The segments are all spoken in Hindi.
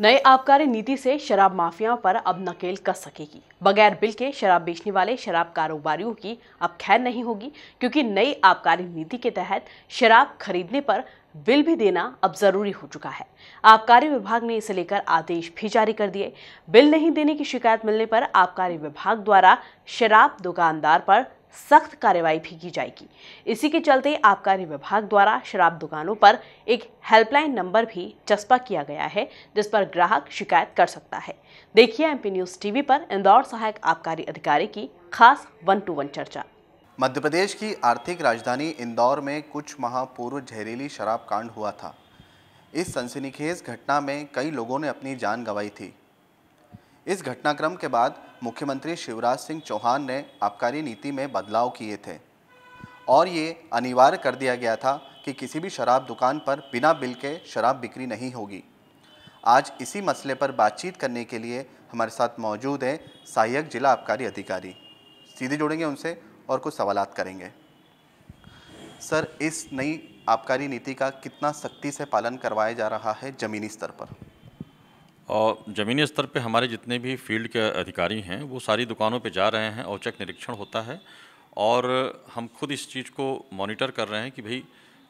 नए आबकारी नीति से शराब माफियाओं पर अब नकेल कस सकेगी बगैर बिल के शराब बेचने वाले शराब कारोबारियों की अब खैर नहीं होगी क्योंकि नई आबकारी नीति के तहत शराब खरीदने पर बिल भी देना अब जरूरी हो चुका है आबकारी विभाग ने इसे लेकर आदेश भी जारी कर दिए बिल नहीं देने की शिकायत मिलने पर आबकारी विभाग द्वारा शराब दुकानदार पर सख्त कार्रवाई भी की जाएगी इसी के चलते आबकारी विभाग द्वारा शराब दुकानों पर एक हेल्पलाइन नंबर भी चस्पा किया गया है जिस पर ग्राहक शिकायत कर सकता है देखिए एमपी न्यूज टीवी पर इंदौर सहायक आबकारी अधिकारी की खास वन टू वन चर्चा मध्य प्रदेश की आर्थिक राजधानी इंदौर में कुछ माह पूर्व जहरीली शराब कांड हुआ था इस सनसनीखेज घटना में कई लोगों ने अपनी जान गंवाई थी इस घटनाक्रम के बाद मुख्यमंत्री शिवराज सिंह चौहान ने आबकारी नीति में बदलाव किए थे और ये अनिवार्य कर दिया गया था कि किसी भी शराब दुकान पर बिना बिल के शराब बिक्री नहीं होगी आज इसी मसले पर बातचीत करने के लिए हमारे साथ मौजूद हैं सहायक जिला आबकारी अधिकारी सीधे जुड़ेंगे उनसे और कुछ सवाल करेंगे सर इस नई आबकारी नीति का कितना सख्ती से पालन करवाया जा रहा है ज़मीनी स्तर पर और ज़मीनी स्तर पे हमारे जितने भी फील्ड के अधिकारी हैं वो सारी दुकानों पे जा रहे हैं औचक निरीक्षण होता है और हम खुद इस चीज़ को मॉनिटर कर रहे हैं कि भाई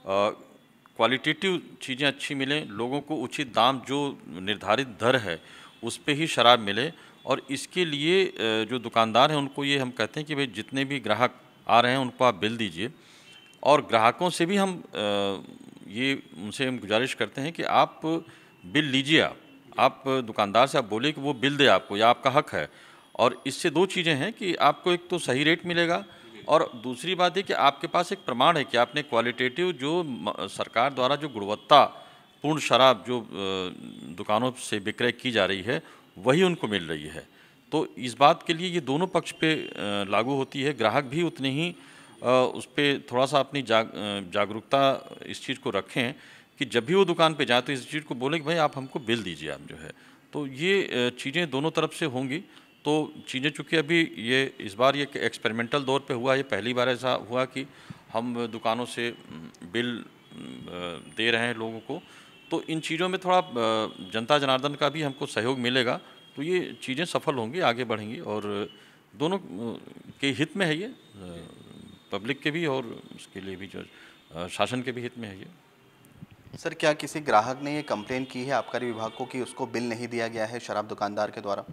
क्वालिटेटिव चीज़ें अच्छी मिलें लोगों को उचित दाम जो निर्धारित दर है उस पर ही शराब मिले और इसके लिए जो दुकानदार हैं उनको ये हम कहते हैं कि भाई जितने भी ग्राहक आ रहे हैं उनको आप बिल दीजिए और ग्राहकों से भी हम ये उनसे हम गुजारिश करते हैं कि आप बिल लीजिए आप आप दुकानदार से आप बोले कि वो बिल दे आपको या आपका हक है और इससे दो चीज़ें हैं कि आपको एक तो सही रेट मिलेगा और दूसरी बात है कि आपके पास एक प्रमाण है कि आपने क्वालिटेटिव जो सरकार द्वारा जो गुणवत्ता पूर्ण शराब जो दुकानों से विक्रय की जा रही है वही उनको मिल रही है तो इस बात के लिए ये दोनों पक्ष पे लागू होती है ग्राहक भी उतने ही उस पर थोड़ा सा अपनी जाग जागरूकता इस चीज़ को रखें कि जब भी वो दुकान पे जाए तो इस चीज़ को बोलें कि भाई आप हमको बिल दीजिए आप जो है तो ये चीज़ें दोनों तरफ से होंगी तो चीज़ें चूँकि अभी ये इस बार ये एक्सपेरिमेंटल दौर पे हुआ ये पहली बार ऐसा हुआ कि हम दुकानों से बिल दे रहे हैं लोगों को तो इन चीज़ों में थोड़ा जनता जनार्दन का भी हमको सहयोग मिलेगा तो ये चीज़ें सफल होंगी आगे बढ़ेंगी और दोनों के हित में है ये पब्लिक के भी और उसके लिए भी जो शासन के भी हित में है ये सर क्या किसी ग्राहक ने ये कंप्लेन की है आबकारी विभाग को कि उसको बिल नहीं दिया गया है शराब दुकानदार के द्वारा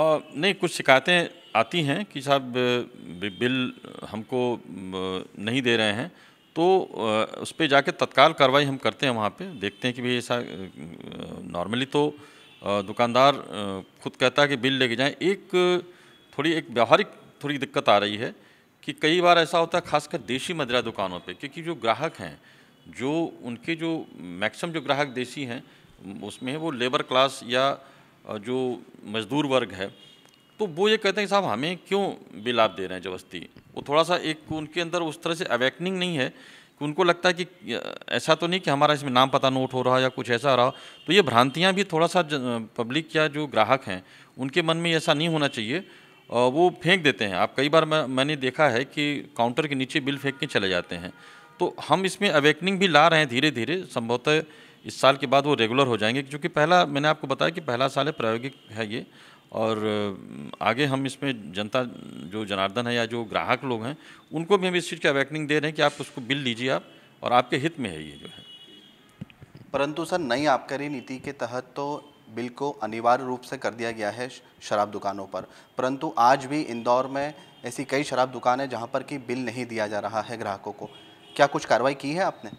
आ, नहीं कुछ शिकायतें आती हैं कि साहब बिल हमको नहीं दे रहे हैं तो उस पर जाके तत्काल कार्रवाई हम करते हैं वहाँ पे देखते हैं कि भाई ऐसा नॉर्मली तो दुकानदार खुद कहता है कि बिल लेके जाएं एक थोड़ी एक व्यवहारिक थोड़ी दिक्कत आ रही है कि कई बार ऐसा होता है खासकर देशी मदिरा दुकानों पे क्योंकि जो ग्राहक हैं जो उनके जो मैक्सिमम जो ग्राहक देसी हैं उसमें वो लेबर क्लास या जो मजदूर वर्ग है तो वो ये कहते हैं साहब हमें क्यों बिल आप दे रहे हैं जबस्ती वो थोड़ा सा एक उनके अंदर उस तरह से अवेकनिंग नहीं है कि उनको लगता है कि ऐसा तो नहीं कि हमारा इसमें नाम पता नोट हो रहा या कुछ ऐसा आ रहा तो ये भ्रांतियाँ भी थोड़ा सा पब्लिक या जो ग्राहक हैं उनके मन में ऐसा नहीं होना चाहिए वो फेंक देते हैं आप कई बार मैं, मैंने देखा है कि काउंटर के नीचे बिल फेंक के चले जाते हैं तो हम इसमें अवेकनिंग भी ला रहे हैं धीरे धीरे संभवतः इस साल के बाद वो रेगुलर हो जाएंगे क्योंकि पहला मैंने आपको बताया कि पहला साल है प्रायोगिक है ये और आगे हम इसमें जनता जो जनार्दन है या जो ग्राहक लोग हैं उनको भी हम इस चीज़ की अवेकनिंग दे रहे हैं कि आप उसको बिल लीजिए आप और आपके हित में है ये जो है परंतु सर नई आबकारी नीति के तहत तो बिल को अनिवार्य रूप से कर दिया गया है शराब दुकानों पर परंतु आज भी इंदौर में ऐसी कई शराब दुकानें जहां पर कि बिल नहीं दिया जा रहा है ग्राहकों को क्या कुछ कार्रवाई की है आपने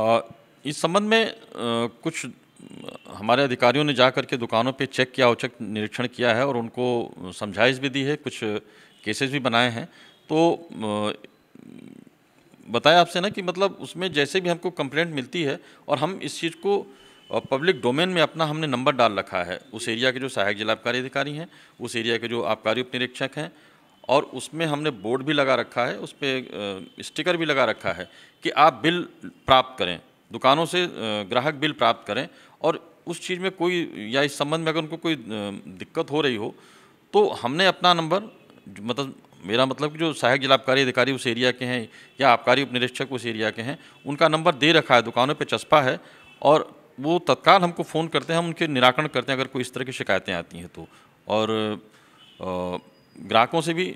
आ, इस संबंध में आ, कुछ हमारे अधिकारियों ने जाकर के दुकानों पे चेक किया औचक निरीक्षण किया है और उनको समझाइश भी दी है कुछ केसेस भी बनाए हैं तो बताया आपसे ना कि मतलब उसमें जैसे भी हमको कंप्लेंट मिलती है और हम इस चीज़ को और पब्लिक डोमेन में अपना हमने नंबर डाल रखा है उस एरिया के जो सहायक जिला आबकारी अधिकारी हैं उस एरिया के जो आबकारी उप निरीक्षक हैं और उसमें हमने बोर्ड भी लगा रखा है उस पर स्टिकर भी लगा रखा है कि आप बिल प्राप्त करें दुकानों से ग्राहक बिल प्राप्त करें और उस चीज़ में कोई या इस संबंध में अगर उनको कोई दिक्कत हो रही हो तो हमने अपना नंबर मतलब मेरा मतलब कि जो सहायक जिला आबकारी अधिकारी उस एरिया के हैं या आबकारी उप निरीक्षक उस एरिया के हैं उनका नंबर दे रखा है दुकानों पे चस्पा है और वो तत्काल हमको फ़ोन करते हैं हम उनके निराकरण करते हैं अगर कोई इस तरह की शिकायतें आती हैं तो और ग्राहकों से भी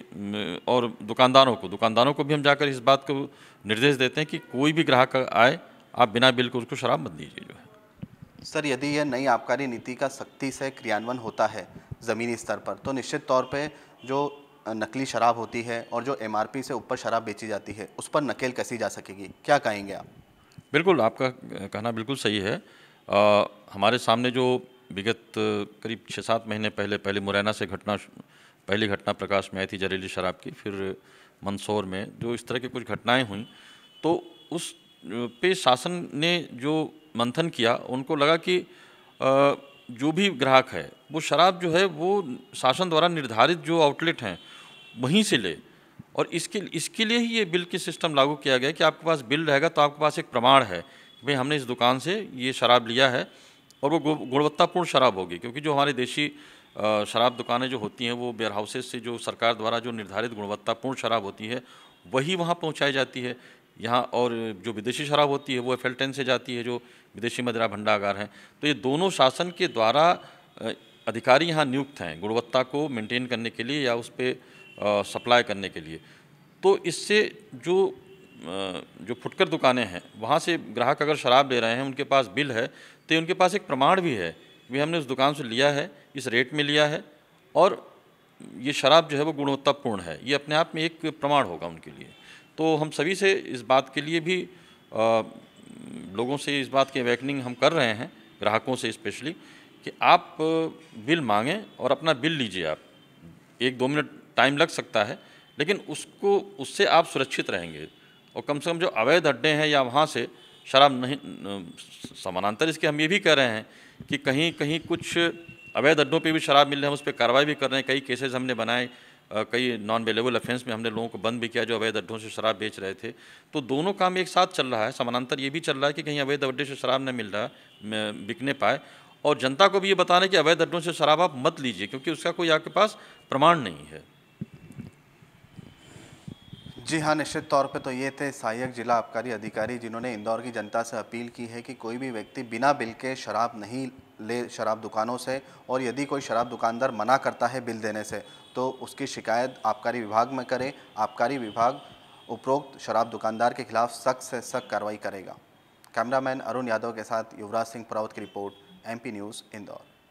और दुकानदारों को दुकानदारों को भी हम जाकर इस बात को निर्देश देते हैं कि कोई भी ग्राहक आए आप बिना बिल को उसको शराब मत दीजिए जो है सर यदि यह नई आबकारी नीति का सख्ती से क्रियान्वयन होता है ज़मीनी स्तर पर तो निश्चित तौर पर जो नकली शराब होती है और जो एम से ऊपर शराब बेची जाती है उस पर नकेल कसी जा सकेगी क्या कहेंगे आप बिल्कुल आपका कहना बिल्कुल सही है आ, हमारे सामने जो विगत करीब छः सात महीने पहले पहले मुरैना से घटना पहली घटना प्रकाश में आई थी जहरीली शराब की फिर मंदसौर में जो इस तरह की कुछ घटनाएं हुई तो उस पे शासन ने जो मंथन किया उनको लगा कि आ, जो भी ग्राहक है वो शराब जो है वो शासन द्वारा निर्धारित जो आउटलेट हैं वहीं से ले और इसके इसके लिए ही ये बिल की सिस्टम लागू किया गया कि आपके पास बिल रहेगा तो आपके पास एक प्रमाण है भाई हमने इस दुकान से ये शराब लिया है और वो गुणवत्तापूर्ण शराब होगी क्योंकि जो हमारे देशी शराब दुकानें जो होती हैं वो बेयर हाउसेज से जो सरकार द्वारा जो निर्धारित गुणवत्तापूर्ण शराब होती है वही वहाँ पहुँचाई जाती है यहाँ और जो विदेशी शराब होती है वो एफ टेन से जाती है जो विदेशी मदिरा भंडागार हैं तो ये दोनों शासन के द्वारा अधिकारी यहाँ नियुक्त हैं गुणवत्ता को मेंटेन करने के लिए या उस पर सप्लाई करने के लिए तो इससे जो जो फुटकर दुकानें हैं वहाँ से ग्राहक अगर शराब ले रहे हैं उनके पास बिल है तो उनके पास एक प्रमाण भी है भी हमने उस दुकान से लिया है इस रेट में लिया है और ये शराब जो है वो गुणवत्तापूर्ण है ये अपने आप में एक प्रमाण होगा उनके लिए तो हम सभी से इस बात के लिए भी आ, लोगों से इस बात की अवेकनिंग हम कर रहे हैं ग्राहकों से स्पेशली कि आप बिल मांगें और अपना बिल लीजिए आप एक दो मिनट टाइम लग सकता है लेकिन उसको उससे आप सुरक्षित रहेंगे और कम से कम जो अवैध अड्डे हैं या वहाँ से शराब नहीं समानांतर इसके हम ये भी कह रहे हैं कि कहीं कहीं कुछ अवैध अड्डों पे भी शराब मिल रहे हैं उस पर कार्रवाई भी कर रहे हैं कई केसेस हमने बनाए कई नॉन अवेलेबल अफेंस में हमने लोगों को बंद भी किया जो अवैध अड्डों से शराब बेच रहे थे तो दोनों काम एक साथ चल रहा है समानांतर ये भी चल रहा है कि कहीं अवैध अड्डे से शराब न मिल रहा बिकने पाए और जनता को भी ये बताने कि अवैध अड्डों से शराब आप मत लीजिए क्योंकि उसका कोई आपके पास प्रमाण नहीं है जी हाँ निश्चित तौर पे तो ये थे सहायक जिला आबकारी अधिकारी जिन्होंने इंदौर की जनता से अपील की है कि कोई भी व्यक्ति बिना बिल के शराब नहीं ले शराब दुकानों से और यदि कोई शराब दुकानदार मना करता है बिल देने से तो उसकी शिकायत आबकारी विभाग में करें आबकारी विभाग उपरोक्त शराब दुकानदार के खिलाफ सख्त से सख्त कार्रवाई करेगा कैमरामैन अरुण यादव के साथ युवराज सिंह परावत की रिपोर्ट एमपी न्यूज़ इंदौर